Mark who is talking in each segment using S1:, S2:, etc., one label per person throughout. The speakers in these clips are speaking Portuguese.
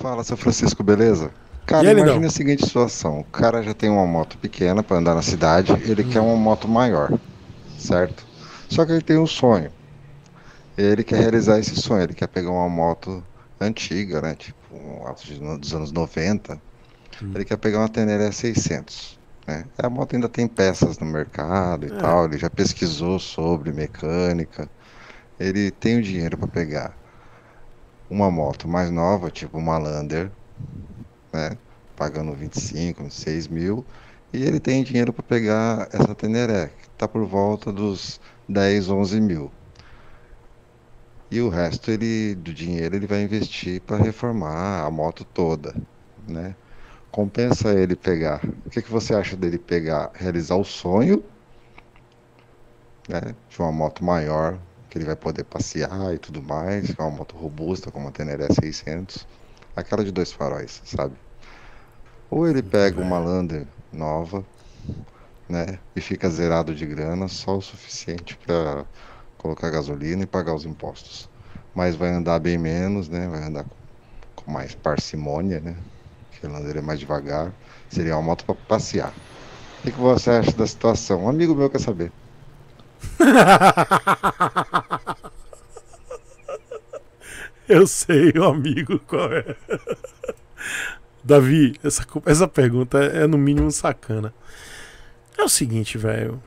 S1: Fala, seu Francisco, beleza? Cara, ele, não? a seguinte situação: o cara já tem uma moto pequena para andar na cidade, ele hum. quer uma moto maior, certo? Só que ele tem um sonho. Ele quer realizar esse sonho, ele quer pegar uma moto antiga, né? Tipo, dos anos 90. Hum. Ele quer pegar uma Tenere 600. Né? A moto ainda tem peças no mercado e é. tal, ele já pesquisou sobre mecânica. Ele tem o dinheiro para pegar uma moto mais nova, tipo uma Lander, né? Pagando 25, 26 mil. E ele tem dinheiro para pegar essa Teneré, que está por volta dos 10, 11 mil. E o resto ele, do dinheiro ele vai investir para reformar a moto toda, né? Compensa ele pegar. O que, que você acha dele pegar? Realizar o sonho né, de uma moto maior, que ele vai poder passear e tudo mais, com é uma moto robusta como a Teneré 600, aquela de dois faróis, sabe? Ou ele pega né? uma Lander nova, né, e fica zerado de grana só o suficiente para colocar gasolina e pagar os impostos. Mas vai andar bem menos, né? Vai andar com mais parcimônia, né? Que a Lander é mais devagar. Seria uma moto para passear. O que, que você acha da situação? Um amigo meu quer saber.
S2: Eu sei, o amigo, qual é. Davi, essa, essa pergunta é, é no mínimo sacana. É o seguinte, velho.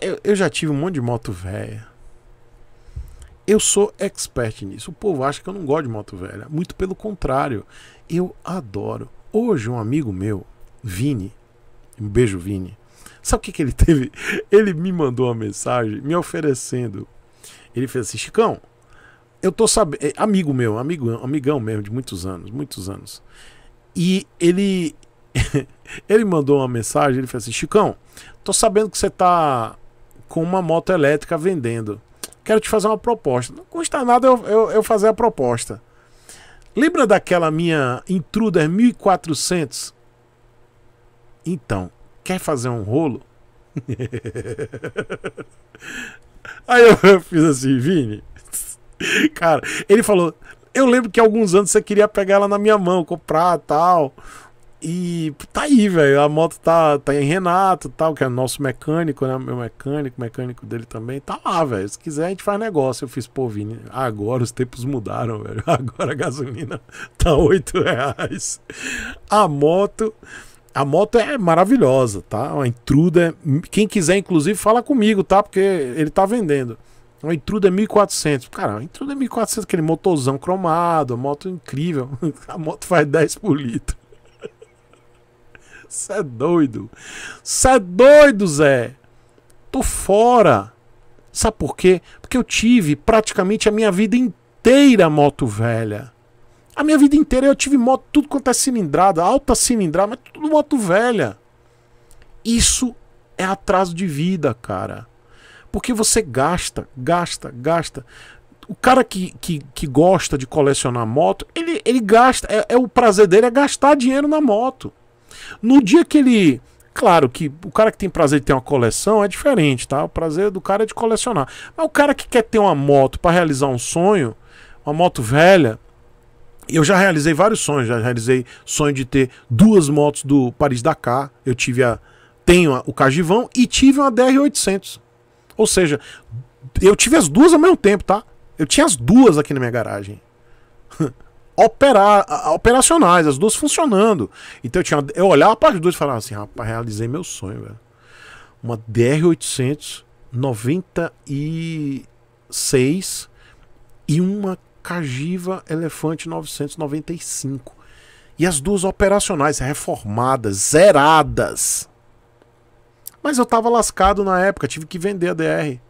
S2: Eu, eu já tive um monte de moto velha. Eu sou expert nisso. O povo acha que eu não gosto de moto velha. Muito pelo contrário. Eu adoro. Hoje, um amigo meu, Vini, um beijo, Vini. Sabe o que, que ele teve? Ele me mandou uma mensagem me oferecendo ele fez assim, Chicão, eu tô sabendo. É, amigo meu, amigo, amigão mesmo, de muitos anos, muitos anos. E ele. ele mandou uma mensagem, ele fez assim, Chicão, tô sabendo que você tá com uma moto elétrica vendendo. Quero te fazer uma proposta. Não custa nada eu, eu, eu fazer a proposta. Lembra daquela minha Intruder 1400? Então, quer fazer um rolo? Aí eu fiz assim, Vini. Cara, ele falou. Eu lembro que há alguns anos você queria pegar ela na minha mão, comprar tal. E tá aí, velho. A moto tá, tá em Renato tal, que é nosso mecânico, né? Meu mecânico, mecânico dele também. Tá lá, velho. Se quiser, a gente faz negócio. Eu fiz, pô, Vini, agora os tempos mudaram, velho. Agora a gasolina tá 8 reais. A moto. A moto é maravilhosa, tá? Uma intruda. Quem quiser, inclusive, fala comigo, tá? Porque ele tá vendendo. Uma intruda 1400. Cara, uma intruda 1400, aquele motorzão cromado, a moto incrível. A moto faz 10 por litro. Cê é doido. Cê é doido, Zé. Tô fora. Sabe por quê? Porque eu tive praticamente a minha vida inteira moto velha. A minha vida inteira eu tive moto, tudo quanto é cilindrada, alta cilindrada, mas tudo moto velha. Isso é atraso de vida, cara. Porque você gasta, gasta, gasta. O cara que, que, que gosta de colecionar moto, ele, ele gasta. É, é o prazer dele é gastar dinheiro na moto. No dia que ele. Claro que o cara que tem prazer de ter uma coleção é diferente, tá? O prazer do cara é de colecionar. Mas o cara que quer ter uma moto para realizar um sonho, uma moto velha, eu já realizei vários sonhos, já realizei sonho de ter duas motos do Paris Dakar. Eu tive a tenho a, o Cajivão e tive uma DR800. Ou seja, eu tive as duas ao mesmo tempo, tá? Eu tinha as duas aqui na minha garagem. Operar, operacionais, as duas funcionando. Então eu, tinha, eu olhava para as duas e falava assim: rapaz, realizei meu sonho, velho. Uma DR800 96 e uma Cagiva Elefante 995. E as duas operacionais, reformadas, zeradas. Mas eu tava lascado na época, tive que vender a DR.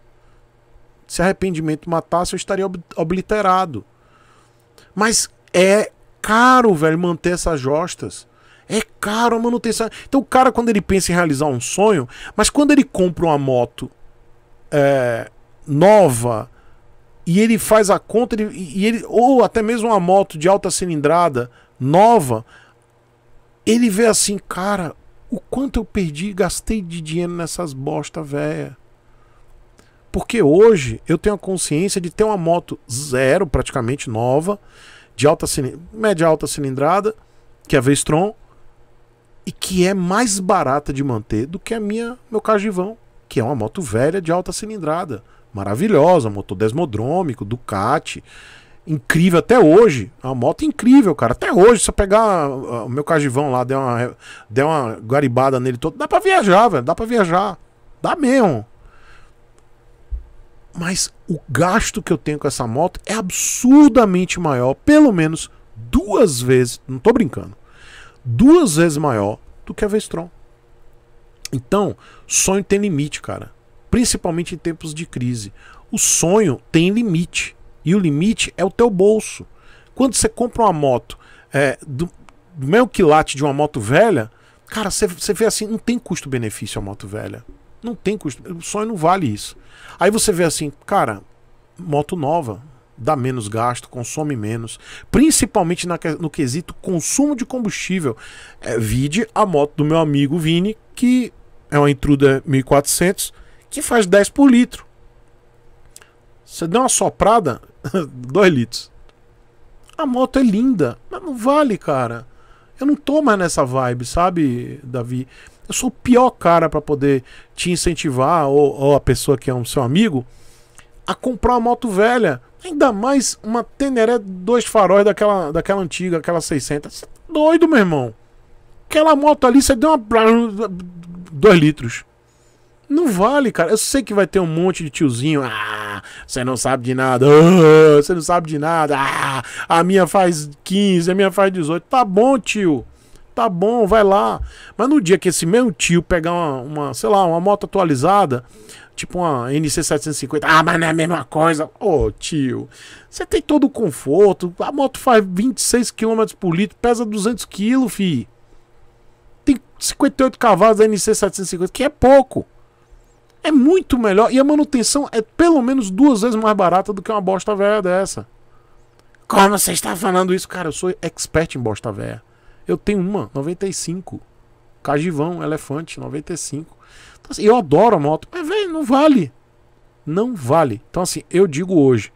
S2: Se arrependimento matasse, eu estaria ob obliterado. Mas é caro, velho, manter essas jostas. É caro a manutenção. Então o cara, quando ele pensa em realizar um sonho, mas quando ele compra uma moto é, nova, e ele faz a conta ele, e ele ou até mesmo uma moto de alta cilindrada nova, ele vê assim, cara, o quanto eu perdi, gastei de dinheiro nessas bosta velha. Porque hoje eu tenho a consciência de ter uma moto zero, praticamente nova, de alta média alta cilindrada, que é a Vestron, e que é mais barata de manter do que a minha meu Cajivão, que é uma moto velha de alta cilindrada, maravilhosa, motor desmodrômico, Ducati, incrível até hoje. É a moto é incrível, cara. Até hoje, se eu pegar ah, o meu cajivão lá, der uma, der uma garibada nele todo, dá pra viajar, velho. Dá pra viajar. Dá mesmo. Mas o gasto que eu tenho com essa moto é absurdamente maior, pelo menos duas vezes, não tô brincando, duas vezes maior do que a Vestron. Então, sonho tem limite, cara principalmente em tempos de crise. O sonho tem limite. E o limite é o teu bolso. Quando você compra uma moto é, do, do mesmo quilate de uma moto velha, cara, você, vê assim, não tem custo-benefício a moto velha. Não tem custo. O sonho não vale isso. Aí você vê assim, cara, moto nova, dá menos gasto, consome menos, principalmente na, no quesito consumo de combustível. É, vide a moto do meu amigo Vini, que é uma Intruder 1400, que faz 10 por litro. Você deu uma soprada, 2 litros. A moto é linda, mas não vale, cara. Eu não tô mais nessa vibe, sabe, Davi? Eu sou o pior cara para poder te incentivar, ou, ou, a pessoa que é um seu amigo, a comprar uma moto velha. Ainda mais uma Teneré dois faróis daquela, daquela antiga, aquela 600. Você tá doido, meu irmão. Aquela moto ali, você deu uma. 2 litros. Não vale, cara. Eu sei que vai ter um monte de tiozinho. Ah, você não sabe de nada. Ah, você não sabe de nada. Ah, a minha faz 15, a minha faz 18. Tá bom, tio. Tá bom, vai lá. Mas no dia que esse mesmo tio pegar uma, uma sei lá, uma moto atualizada, tipo uma NC750. Ah, mas não é a mesma coisa. Ô, oh, tio, você tem todo o conforto. A moto faz 26 km por litro, pesa 200 kg, fi. Tem 58 cavalos da NC750, que é pouco. É muito melhor. E a manutenção é pelo menos duas vezes mais barata do que uma bosta velha dessa. Como você está falando isso? Cara, eu sou expert em bosta velha. Eu tenho uma, 95. Cajivão, elefante, 95. Então, assim, eu adoro a moto, mas, velho, não vale. Não vale. Então, assim, eu digo hoje.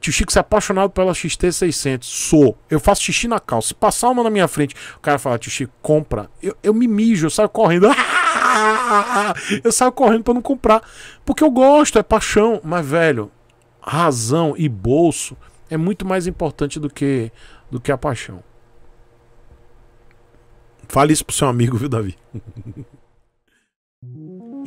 S2: Tio Chico, você é apaixonado pela XT600. Sou. Eu faço xixi na calça. Se passar uma na minha frente, o cara fala, Tio Chico, compra. Eu, eu me mijo, eu saio correndo. Ah! Eu saio correndo para não comprar. Porque eu gosto, é paixão. Mas, velho, razão e bolso é muito mais importante do que, do que a paixão. Fale isso pro seu amigo, viu, Davi?